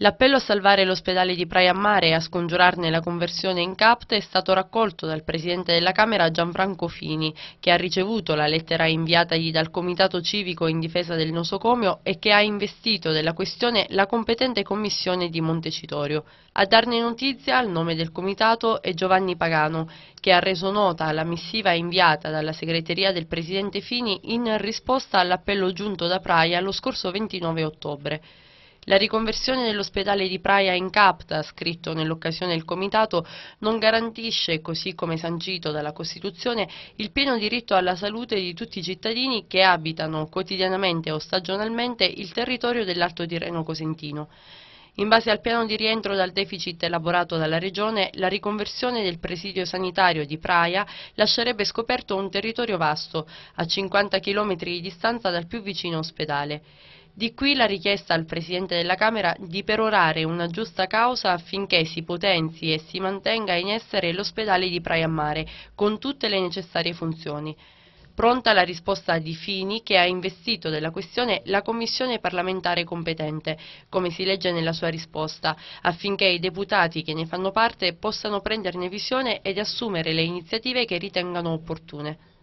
L'appello a salvare l'ospedale di Praia Mare e a scongiurarne la conversione in CAPT è stato raccolto dal Presidente della Camera Gianfranco Fini, che ha ricevuto la lettera inviatagli dal Comitato Civico in difesa del nosocomio e che ha investito della questione la competente Commissione di Montecitorio. A darne notizia, al nome del Comitato, è Giovanni Pagano, che ha reso nota la missiva inviata dalla segreteria del Presidente Fini in risposta all'appello giunto da Praia lo scorso 29 ottobre. La riconversione dell'ospedale di Praia in Capta, scritto nell'occasione del comitato, non garantisce, così come sancito dalla Costituzione, il pieno diritto alla salute di tutti i cittadini che abitano quotidianamente o stagionalmente il territorio dell'Alto Tirreno Cosentino. In base al piano di rientro dal deficit elaborato dalla Regione, la riconversione del presidio sanitario di Praia lascerebbe scoperto un territorio vasto, a 50 km di distanza dal più vicino ospedale. Di qui la richiesta al Presidente della Camera di perorare una giusta causa affinché si potenzi e si mantenga in essere l'ospedale di Praia Mare, con tutte le necessarie funzioni. Pronta la risposta di Fini che ha investito della questione la Commissione parlamentare competente, come si legge nella sua risposta, affinché i deputati che ne fanno parte possano prenderne visione ed assumere le iniziative che ritengano opportune.